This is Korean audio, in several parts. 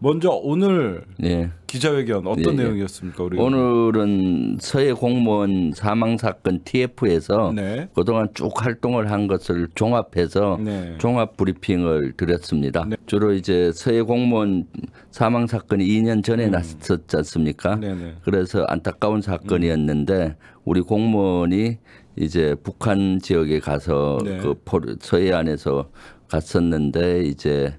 먼저 오늘 예. 기자회견 어떤 예, 내용이었습니까? 우리 오늘은 서해 공무원 사망 사건 TF에서 네. 그동안 쭉 활동을 한 것을 종합해서 네. 종합 브리핑을 드렸습니다. 네. 주로 이제 서해 공무원 사망 사건이 2년 전에 음. 났었지 않습니까? 네, 그래서 안타까운 사건이었는데 음. 우리 공무원이 이제 북한 지역에 가서 그 서해안에서 갔었는데 이제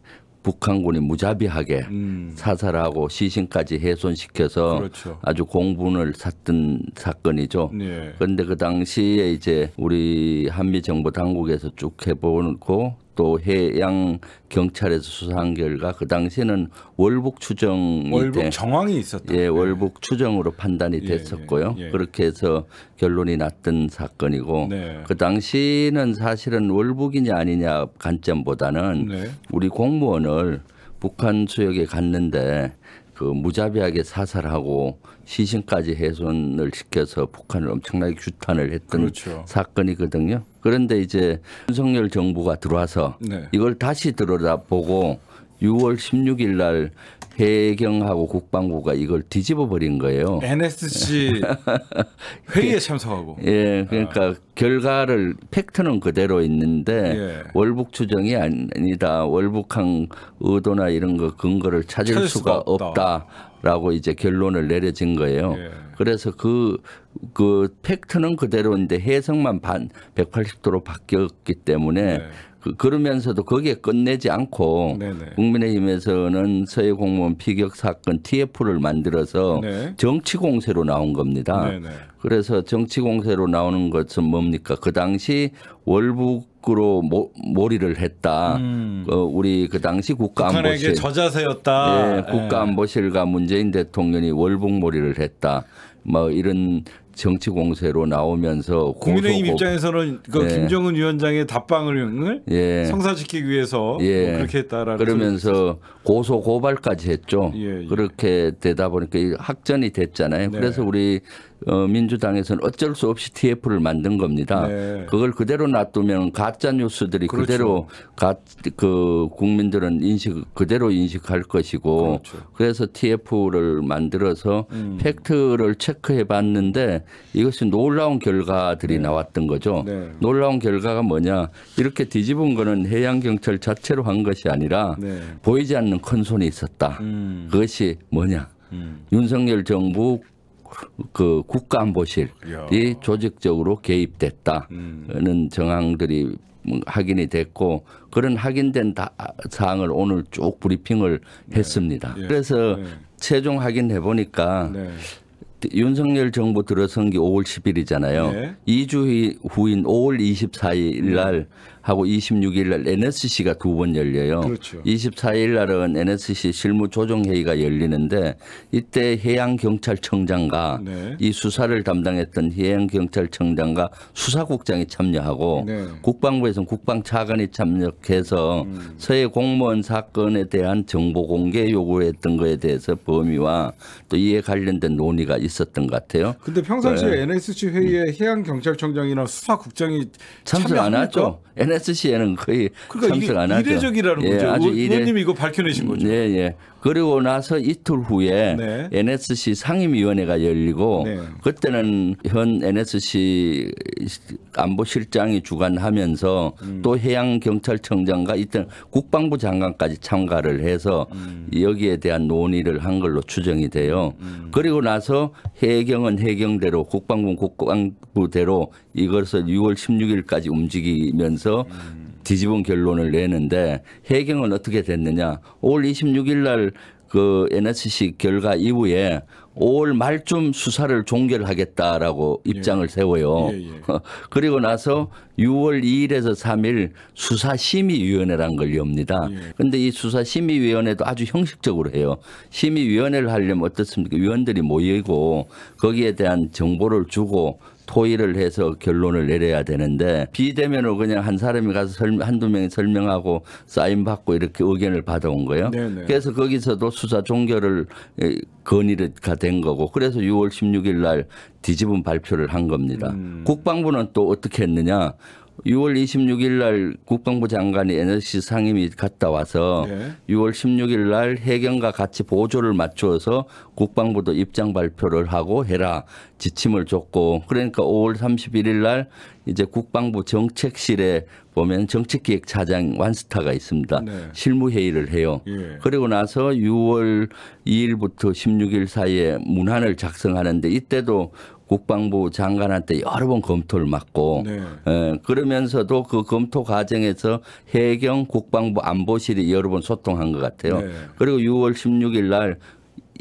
북한군이 무자비하게 음. 사살하고 시신까지 훼손시켜서 그렇죠. 아주 공분을 샀던 사건이죠. 네. 그런데 예. 그 당시에 이제 우리 한미 정부 당국에서 쭉 해보고 또 해양 경찰에서 수사한 결과 그 당시에는 월북 추정이 월북 때, 정황이 있었다. 예, 월북 예. 추정으로 판단이 예, 됐었고요. 예, 예. 그렇게 해서 결론이 났던 사건이고 네. 그 당시는 사실은 월북이냐 아니냐 관점보다는 네. 우리 공무원을 북한 수역에 갔는데 그 무자비하게 사살하고 시신까지 훼손을 시켜서 북한을 엄청나게 규탄을 했던 그렇죠. 사건이거든요. 그런데 이제 윤석열 정부가 들어와서 네. 이걸 다시 들여다보고 6월 16일 날 해경하고 국방부가 이걸 뒤집어 버린 거예요. NSC 회의에 참석하고. 예, 그러니까 아. 결과를 팩트는 그대로 있는데 예. 월북 추정이 아니다. 월북한 의도나 이런 거 근거를 찾을, 찾을 수가, 수가 없다. 라고 이제 결론을 내려진 거예요. 예. 그래서 그, 그 팩트는 그대로인데 해석만 반 180도로 바뀌었기 때문에 네. 그, 그러면서도 거기에 끝내지 않고 네네. 국민의힘에서는 서해 공무원 피격 사건 TF를 만들어서 네. 정치 공세로 나온 겁니다. 네네. 그래서 정치 공세로 나오는 것은 뭡니까? 그 당시 월북으로 모, 몰이를 했다. 음. 어, 우리 그 당시 국가안보실 저자세였다. 예, 국가안보실과 문재인 대통령이 월북 몰이를 했다. 뭐 이런 정치 공세로 나오면서 국민의힘 입장에서는 그 예. 김정은 위원장의 답방을 예. 성사시키기 위해서 뭐 예. 뭐 그렇게 했다라는 그러면서 고소 고발까지 했죠. 예, 예. 그렇게 되다 보니까 학전이 됐잖아요. 네. 그래서 우리 어, 민주당에서는 어쩔 수 없이 TF를 만든 겁니다. 네. 그걸 그대로 놔두면 가짜 뉴스들이 그렇죠. 그대로 가, 그 국민들은 인식 그대로 인식할 것이고 그렇죠. 그래서 TF를 만들어서 음. 팩트를 체크해 봤는데 이것이 놀라운 결과들이 네. 나왔던 거죠. 네. 놀라운 결과가 뭐냐? 이렇게 뒤집은 거는 해양 경찰 자체로 한 것이 아니라 네. 보이지 않는 큰 손이 있었다. 음. 그것이 뭐냐? 음. 윤석열 정부 그 국가안보실이 조직적으로 개입됐다는 음. 정황들이 확인이 됐고 그런 확인된 다, 사항을 오늘 쭉 브리핑을 네. 했습니다. 예. 그래서 네. 최종 확인해 보니까 네. 윤석열 정부 들어선 게 5월 10일이잖아요. 네. 2주 후인 5월 24일 날 네. 하고 26일 날 NSC가 두 번 열려요. 그렇죠. 24일 날은 NSC 실무 조정 회의가 열리는데 이때 해양 경찰청장과 네. 이 수사를 담당했던 해양 경찰청장과 수사국장이 참여하고 네. 국방부에서 국방 차관이 참석해서 음. 서해 공무원 사건에 대한 정보 공개 요구했던 것에 대해서 범위와 또 이에 관련된 논의가 있었던 것 같아요. 근데 평상시에 네. NSC 회의에 음. 해양 경찰청장이나 수사국장이 참석 안 하죠. NS 댄스 시에는 거의 그러니까 참석 안 하죠. 이례적이라는 예, 거죠. 아주 의원님이 이거 밝혀내신 음, 거죠. 예, 예. 그리고 나서 이틀 후에 네. NSC 상임위원회가 열리고 네. 그때는 현 NSC 안보실장이 주관하면서 음. 또 해양경찰청장과 이때 국방부 장관까지 참가를 해서 음. 여기에 대한 논의를 한 걸로 추정이 돼요. 음. 그리고 나서 해경은 해경대로 국방부 국방부대로 이것을 6월 16일까지 움직이면서 음. 뒤집은 결론을 내는데 해경은 어떻게 됐느냐. 5월 26일 날그 NSC 결과 이후에 5월 말쯤 수사를 종결하겠다라고 예. 입장을 예. 세워요. 예, 예. 그리고 나서 6월 2일에서 3일 수사심의위원회란 걸 엽니다. 그런데 예. 이 수사심의위원회도 아주 형식적으로 해요. 심의위원회를 하려면 어떻습니까? 위원들이 모이고 거기에 대한 정보를 주고 토의를 해서 결론을 내려야 되는데 비대면으로 그냥 한 사람이 가서 설명, 한두 명이 설명하고 사인 받고 이렇게 의견을 받아온 거예요. 네네. 네. 그래서 거기서도 수사 종결을 건의가 된 거고 그래서 6월 16일 날 뒤집은 발표를 한 겁니다. 음. 국방부는 또 어떻게 했느냐 6월 26일 날 국방부 장관이 NSC 상임위 갔다 와서 네. 6월 16일 날 해경과 같이 보조를 맞추어서 국방부도 입장 발표를 하고 해라 지침을 줬고 그러니까 5월 31일 날 이제 국방부 정책실에 보면 정책기획 차장 완스타가 있습니다. 네. 실무회의를 해요. 예. 그리고 나서 6월 2일부터 16일 사이에 문안을 작성하는데 이때도 국방부 장관한테 여러 번 검토를 맡고 네. 에, 예, 그러면서도 그 검토 과정에서 해경 국방부 안보실이 여러 번 소통한 것 같아요. 네. 그리고 6월 16일 날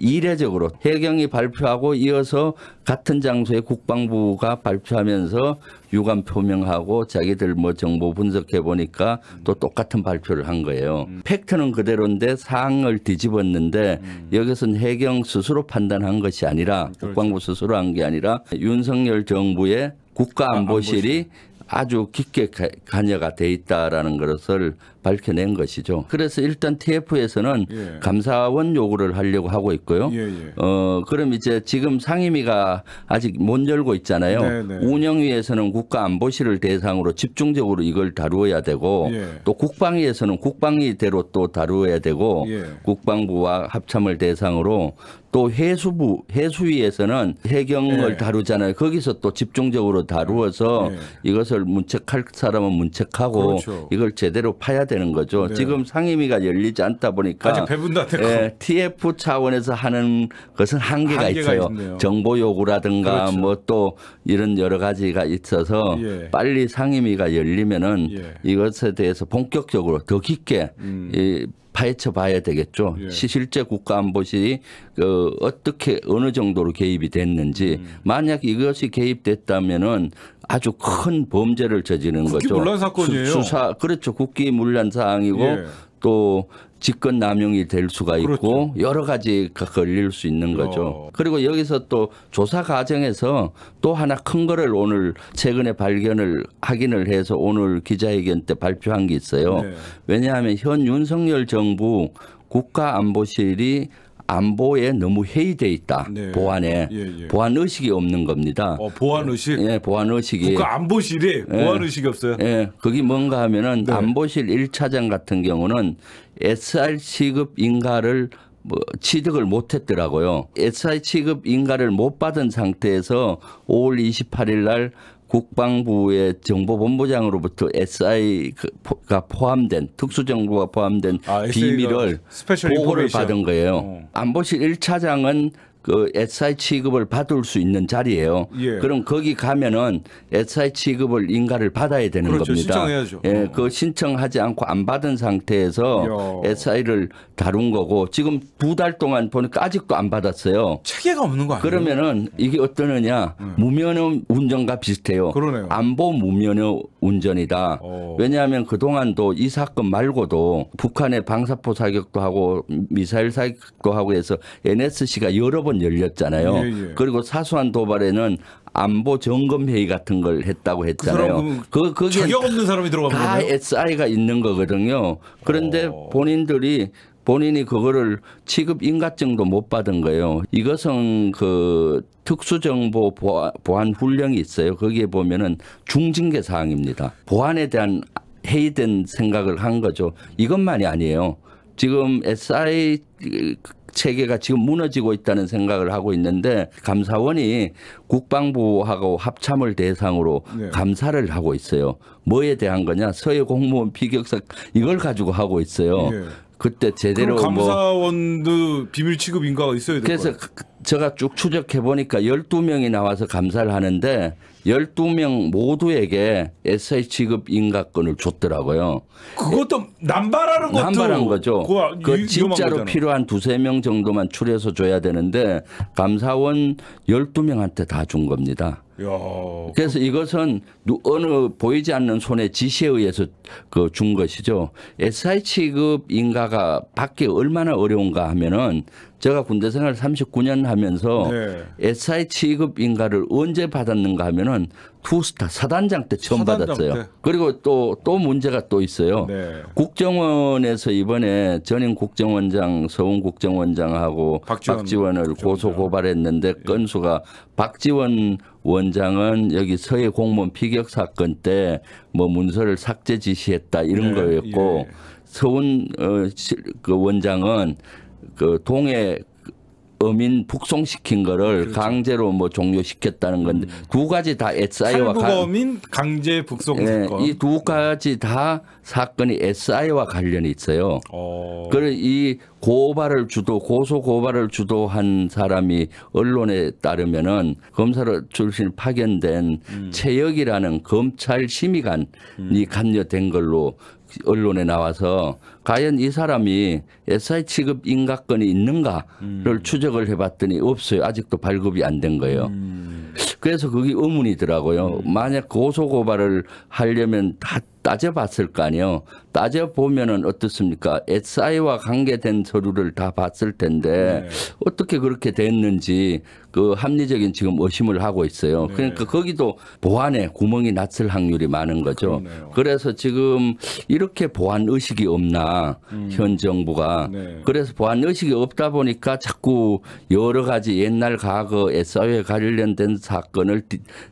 이례적으로 해경이 발표하고 이어서 같은 장소에 국방부가 발표하면서 유감 표명하고 자기들 뭐 정보 분석해 보니까 음. 또 똑같은 발표를 한 거예요. 음. 팩트는 그대로인데 사항을 뒤집었는데 음. 여기서는 해경 스스로 판단한 것이 아니라 그렇죠. 국방부 스스로 한 게 아니라 윤석열 정부의 국가안보실이 아, 주 깊게 간여가 돼 있다라는 것을 밝혀낸 것이죠. 그래서 일단 TF에서는 예. 감사원 요구를 하려고 하고 있고요. 예예. 예. 어 그럼 이제 지금 상임위가 아직 못 열고 있잖아요. 네네. 네. 운영위에서는 국가안보실을 대상으로 집중적으로 이걸 다루어야 되고 예. 또 국방위에서는 국방위대로 또 다루어야 되고 예. 국방부와 합참을 대상으로 또 해수부 해수위에서는 해경을 예. 다루잖아요. 거기서 또 집중적으로 다루어서 예. 이것을 문책할 사람은 문책하고 그렇죠. 이걸 제대로 파야 되는 되는 거죠. 네. 지금 상임위가 열리지 않다 보니까 아직 배분도 안 예, TF 차원에서 하는 것은 한계가, 한계가 있어요. 있네요. 정보 요구라든가 그렇죠. 뭐또 이런 여러 가지가 있어서 예. 빨리 상임위가 열리면은 예. 이것에 대해서 본격적으로 더 깊게 음. 이 파헤쳐 봐야 되겠죠. 예. 실제 국가안보실이 그 어떻게 어느 정도로 개입이 됐는지 음. 만약 이것이 개입됐다면은 아주 큰 범죄를 저지른 거죠. 물란 사건이에요. 수, 사 그렇죠. 국기 물란 사항이고 예. 또 직권 남용이 될 수가 있고 그렇죠. 여러 가지 그 걸릴 수 있는 거죠. 어. 그리고 여기서 또 조사 과정에서 또 하나 큰 거를 오늘 최근에 발견을 확인을 해서 오늘 기자회견 때 발표한 게 있어요. 네. 왜냐하면 현 윤석열 정부 국가안보실이 안보에 너무 회의돼 있다. 네. 보안에 예, 예. 보안 의식이 없는 겁니다. 어, 보안 예, 의식. 예, 보안 의식이. 국가 안보실이 예, 보안 의식이 없어요. 예, 거기 뭔가 하면은 네. 안보실 1차장 같은 경우는 SR 시급 인가를 뭐 취득을 못했더라고요. SI 취급 인가를 못 받은 상태에서 5월 28일 날 국방부의 정보본부장으로부터 SI가 그 포함된 특수정보가 포함된 아, 비밀을 보고를 받은 거예요. 어. 안보실 1차장은 그 SI 취급을 받을 수 있는 자리예요. 예. 그럼 거기 가면은 SI 취급을 인가를 받아야 되는 그렇죠. 겁니다. 신청해야죠. 예, 어. 그 신청하지 않고 안 받은 상태에서 야. SI를 다룬 거고 지금 두 달 동안 보니까 아직도 안 받았어요. 체계가 없는 거 아니에요? 그러면은 이게 어떠느냐? 음. 무면허 운전과 비슷해요. 그러네요. 안보 무면허 운전이다. 오. 어. 왜냐하면 그동안도 이 사건 말고도 북한의 방사포 사격도 하고 미사일 사격도 하고 해서 NSC가 여러 번번 열렸잖아요. 예, 예. 그리고 사소한 도발에는 안보 점검 회의 같은 걸 했다고 했잖아요. 그 그게 자격 없는 사람이 들어가 거네요? SI가 있는 거거든요. 그런데 오. 어. 본인들이 본인이 그거를 취급 인가증도 못 받은 거예요. 이것은 그 특수정보 보안 훈령이 있어요. 거기에 보면은 중징계 사항입니다. 보안에 대한 회의된 생각을 한 거죠. 이것만이 아니에요. 지금 SI 체계가 지금 무너지고 있다는 생각을 하고 있는데 감사원이 국방부하고 합참을 대상으로 네. 감사를 하고 있어요. 뭐에 대한 거냐? 서해 공무원 비격사 이걸 가지고 하고 있어요. 네. 그때 제대로 뭐 감사원도 뭐 비밀 취급 인가가 있어야 될 거예요. 제가 쭉 추적해 보니까 12명이 나와서 감사를 하는데 12명 모두에게 SH급 인가권을 줬더라고요. 그것도 남발하는 것도 남발한 거죠. 그, 그 진짜로 거잖아. 필요한 두세 명 정도만 추려서 줘야 되는데 감사원 12명한테 다 준 겁니다. 그래서 이것은 어느 보이지 않는 손의 지시에 의해서 그준 것이죠. s i 급 인가가 받기 얼마나 어려운가 하면은 제가 군대 생활 39년 하면서 네. s i 급 인가를 언제 받았는가 하면은 투스타 사단장 때 처음 사단장 받았어요. 때. 그리고 또또 또 문제가 또 있어요. 네. 국정원에서 이번에 전임 국정원장 서훈 국정원장하고 박지원, 을 고소 고발했는데 건수가 예. 박지원 원장은 여기 서해 공무원 피격 사건 때 뭐 문서를 삭제 지시했다 이런 예, 거였고 예. 서훈 어, 그 원장은 그 동해 어민 북송시킨 거를 그렇죠. 강제로 뭐 종료시켰다는 건데 음. 두 가지 다 SI와 탈북 어민 강제 북송 네, 이두 가지 다 사건이 SI와 관련이 있어요. 어. 그래 이 고발을 주도 고소 고발을 주도한 사람이 언론에 따르면은 검사로 출신 파견된 음. 최혁이라는 검찰 심의관이 음. 관여된 걸로 언론에 나와서 과연 이 사람이 SI 취급 인가권이 있는가를 음. 추적을 해봤더니 없어요. 아직도 발급이 안 된 거예요. 음. 그래서 그게 의문이더라고요. 음. 만약 고소 고발을 하려면 다 따져봤을 거 아니에요. 따져보면은 어떻습니까? SI와 관계된 서류를 다 봤을 텐데 네. 어떻게 그렇게 됐는지 그 합리적인 지금 의심을 하고 있어요. 네. 그러니까 거기도 보안에 구멍이 났을 확률이 많은 거죠. 그렇네요. 그래서 지금 이렇게 보안 의식이 없나 음. 현 정부가 네. 그래서 보안 의식이 없다 보니까 자꾸 여러 가지 옛날 과거 SI에 관련된 사건을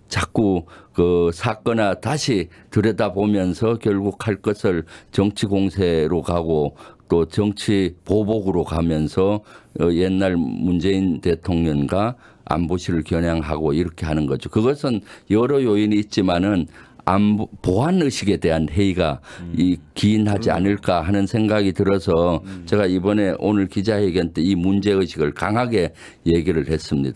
자꾸 그사건을 다시 들여다보면서 결국 할 것을 정치 공세로 가고 또 정치 보복으로 가면서 어, 옛날 문재인 대통령과 안보실을 겨냥하고 이렇게 하는 거죠. 그것은 여러 요인이 있지만은 안보 보안 의식에 대한 회의가 음. 이 기인하지 않을까 하는 생각이 들어서 음. 제가 이번에 오늘 기자회견 때 이 문제 의식을 강하게 얘기를 했습니다.